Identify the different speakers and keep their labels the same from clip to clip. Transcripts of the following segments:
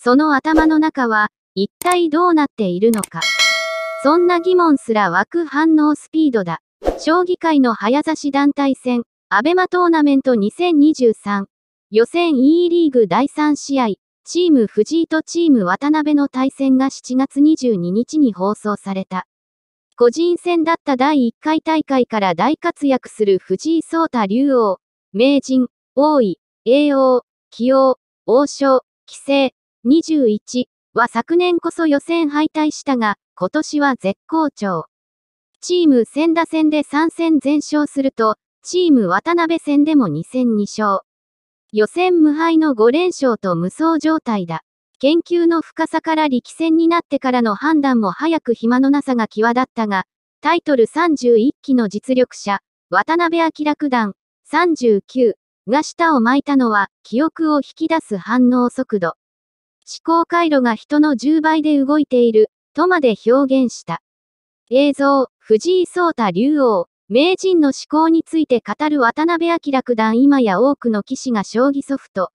Speaker 1: その頭の中は、一体どうなっているのか。そんな疑問すら湧く反応スピードだ。将棋界の早指し団体戦、アベマトーナメント2023。予選 E リーグ第3試合、チーム藤井とチーム渡辺の対戦が7月22日に放送された。個人戦だった第1回大会から大活躍する藤井聡太竜王、名人、王位、栄王、棋王、王将、棋聖、21は昨年こそ予選敗退したが、今年は絶好調。チーム千打戦で3戦全勝すると、チーム渡辺戦でも2戦2勝。予選無敗の5連勝と無双状態だ。研究の深さから力戦になってからの判断も早く暇のなさが際立ったが、タイトル31期の実力者、渡辺明九段、39が舌を巻いたのは、記憶を引き出す反応速度。思考回路が人の10倍で動いている、とまで表現した。映像、藤井聡太竜王、名人の思考について語る渡辺明九段今や多くの棋士が将棋ソフト、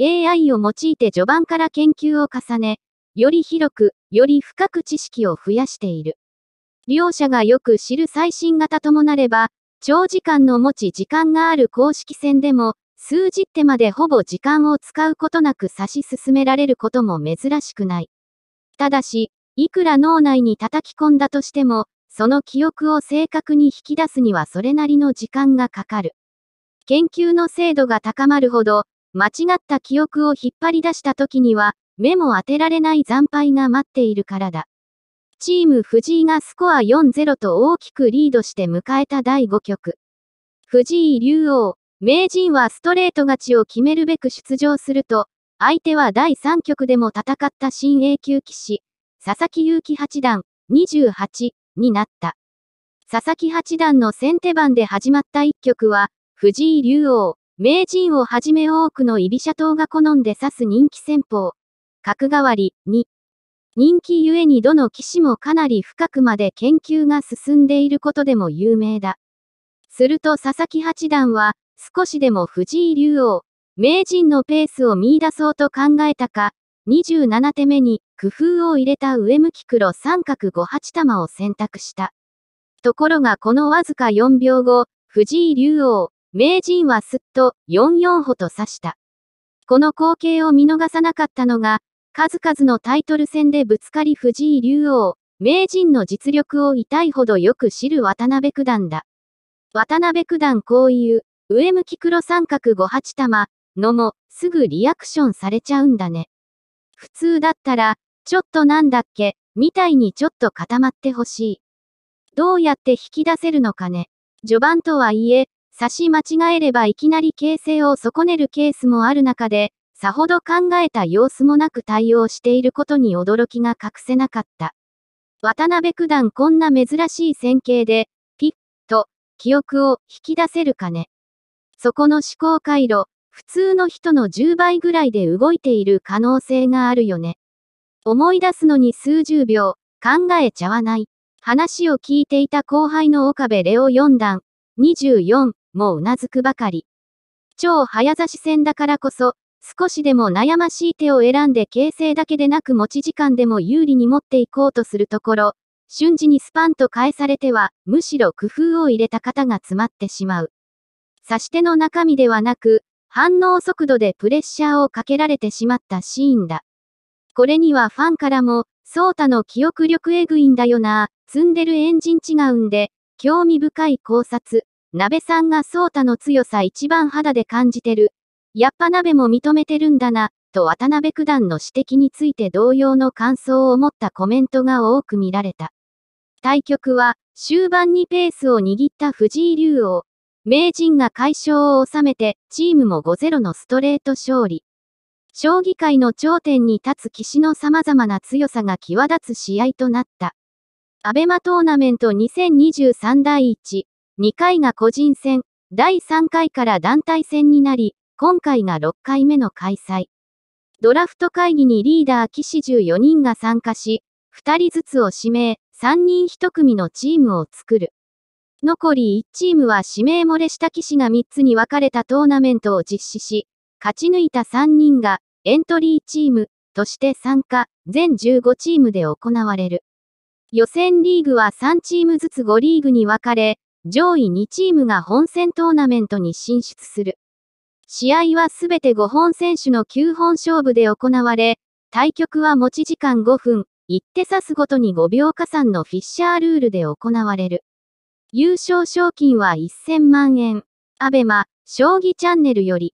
Speaker 1: AI を用いて序盤から研究を重ね、より広く、より深く知識を増やしている。両者がよく知る最新型ともなれば、長時間の持ち時間がある公式戦でも、数字ってまでほぼ時間を使うことなく指し進められることも珍しくない。ただし、いくら脳内に叩き込んだとしても、その記憶を正確に引き出すにはそれなりの時間がかかる。研究の精度が高まるほど、間違った記憶を引っ張り出した時には、目も当てられない惨敗が待っているからだ。チーム藤井がスコア4-0と大きくリードして迎えた第5局。藤井竜王、名人はストレート勝ちを決めるべく出場すると、相手は第3局でも戦った新 A 級棋士、佐々木祐希八段、28になった。佐々木八段の先手番で始まった一局は、藤井竜王、名人をはじめ多くの居飛車党が好んで指す人気戦法。角換わり2。人気ゆえにどの棋士もかなり深くまで研究が進んでいることでも有名だ。すると佐々木八段は、少しでも藤井竜王、名人のペースを見出そうと考えたか、27手目に工夫を入れた上向き黒三角5八玉を選択した。ところがこのわずか4秒後、藤井竜王、名人はすっと4四歩と指した。この光景を見逃さなかったのが、数々のタイトル戦でぶつかり藤井竜王、名人の実力を痛いほどよく知る渡辺九段だ。渡辺九段こういう、上向き黒三角5八玉のもすぐリアクションされちゃうんだね。普通だったら、ちょっとなんだっけ、みたいにちょっと固まってほしい。どうやって引き出せるのかね。序盤とはいえ、差し間違えればいきなり形勢を損ねるケースもある中で、さほど考えた様子もなく対応していることに驚きが隠せなかった。渡辺九段こんな珍しい戦型で、ピッと記憶を引き出せるかね。そこの思考回路、普通の人の10倍ぐらいで動いている可能性があるよね。思い出すのに数十秒、考えちゃわない。話を聞いていた後輩の岡部レオ4段、24、もうなずくばかり。超早指し戦だからこそ、少しでも悩ましい手を選んで形勢だけでなく持ち時間でも有利に持っていこうとするところ、瞬時にスパンと返されては、むしろ工夫を入れた方が詰まってしまう。差し手の中身ではなく、反応速度でプレッシャーをかけられてしまったシーンだ。これにはファンからも、ソータの記憶力エグいんだよな、積んでるエンジン違うんで、興味深い考察。鍋さんがソータの強さ一番肌で感じてる。やっぱ鍋も認めてるんだな、と渡辺九段の指摘について同様の感想を持ったコメントが多く見られた。対局は、終盤にペースを握った藤井竜王。名人が快勝を収めて、チームも5-0のストレート勝利。将棋界の頂点に立つ騎士の様々な強さが際立つ試合となった。アベマトーナメント2023第1、2回が個人戦、第3回から団体戦になり、今回が6回目の開催。ドラフト会議にリーダー騎士14人が参加し、2人ずつを指名、3人1組のチームを作る。残り1チームは指名漏れした騎士が3つに分かれたトーナメントを実施し、勝ち抜いた3人がエントリーチームとして参加、全15チームで行われる。予選リーグは3チームずつ5リーグに分かれ、上位2チームが本戦トーナメントに進出する。試合はすべて5本選手の9本勝負で行われ、対局は持ち時間5分、1手指すごとに5秒加算のフィッシャールールで行われる。優勝賞金は1000万円。アベマ、将棋チャンネルより。